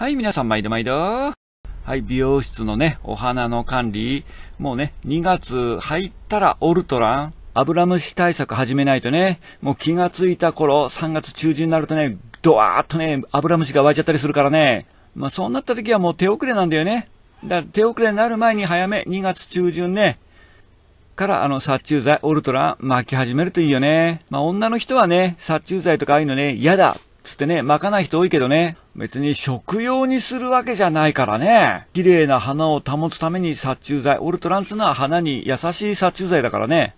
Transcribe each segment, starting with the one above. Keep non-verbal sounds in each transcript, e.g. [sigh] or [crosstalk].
はい、皆さん、毎度毎度。はい、美容室のね、お花の管理。もうね、2月入ったらオルトラン、油虫対策始めないとね、もう気がついた頃、3月中旬になるとね、ドワーッとね、油虫が湧いちゃったりするからね。まあ、そうなった時はもう手遅れなんだよね。だから手遅れになる前に早め、2月中旬ね、からあの殺虫剤、オルトラン巻き始めるといいよね。まあ、女の人はね、殺虫剤とかああいうのね、嫌だっつってね、巻かない人多いけどね、別に食用にするわけじゃないからね。綺麗な花を保つために殺虫剤、オルトランツのは花に優しい殺虫剤だからね。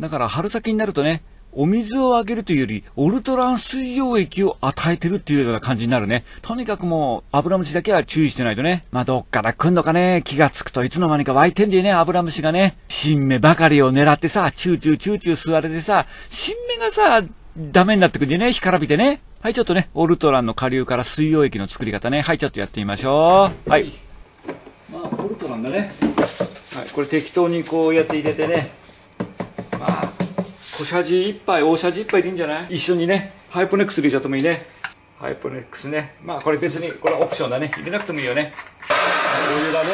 だから春先になるとね、お水をあげるというより、オルトラン水溶液を与えてるっていうような感じになるね。とにかくもう、アブラムシだけは注意してないとね。まあ、どっから来んのかね。気がつくといつの間にか湧いてんでね、アブラムシがね。新芽ばかりを狙ってさ、チューチューチューチュー吸われてさ、新芽がさ、ダメになってくるんでね、干からびてね。はい、ちょっとね、オルトランの下流から水溶液の作り方ね。はい、ちょっとやってみましょう。はい。まあ、オルトランだね。はい、これ適当にこうやって入れてね。まあ、小さじ1杯、大さじ1杯でいいんじゃない一緒にね、ハイポネックス入れちゃってもいいね。ハイポネックスね。まあ、これ別に、これはオプションだね。入れなくてもいいよね。お湯だね。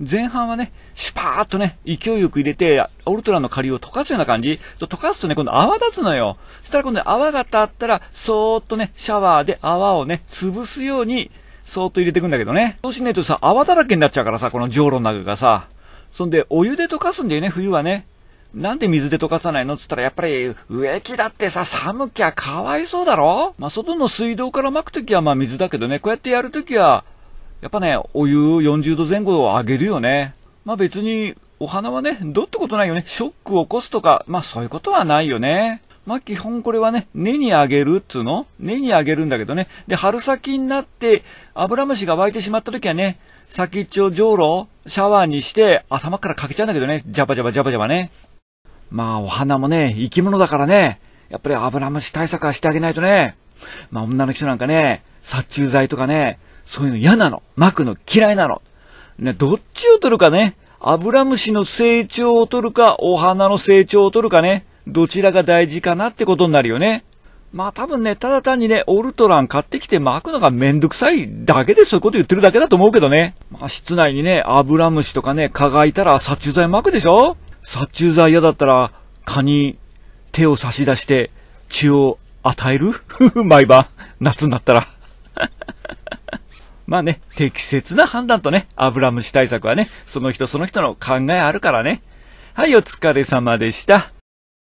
前半はね、シュパーっとね、勢いよく入れて、オルトラの下流を溶かすような感じ。溶かすとね、今度泡立つのよ。そしたら今度泡が立ったら、そーっとね、シャワーで泡をね、潰すように、そーっと入れていくんだけどね。そうしないとさ、泡だらけになっちゃうからさ、このじょうろの中がさ。そんで、お湯で溶かすんだよね、冬はね。なんで水で溶かさないのつったら、やっぱり植木だってさ、寒きゃかわいそうだろまあ、外の水道から撒くときはまあ水だけどね、こうやってやるときは、やっぱね、お湯を40度前後を上げるよね。まあ別に、お花はね、どうってことないよね。ショックを起こすとか、まあそういうことはないよね。まあ基本これはね、根にあげるっつうの根にあげるんだけどね。で、春先になって、アブラムシが湧いてしまった時はね、先っちょじょうろシャワーにして、頭からかけちゃうんだけどね。ジャバジャバジャバジャバね。まあお花もね、生き物だからね、やっぱりアブラムシ対策はしてあげないとね。まあ女の人なんかね、殺虫剤とかね、そういうの嫌なの。巻くの嫌いなの。ね、どっちを取るかね。アブラムシの成長を取るか、お花の成長を取るかね。どちらが大事かなってことになるよね。まあ多分ね、ただ単にね、オルトラン買ってきて巻くのがめんどくさいだけでそういうこと言ってるだけだと思うけどね。まあ室内にね、アブラムシとかね、蚊がいたら殺虫剤巻くでしょ殺虫剤嫌だったら、蚊に手を差し出して血を与える [laughs] 毎晩、夏になったらまあね、適切な判断とね、油虫対策はね、その人その人の考えあるからね。はい、お疲れ様でした。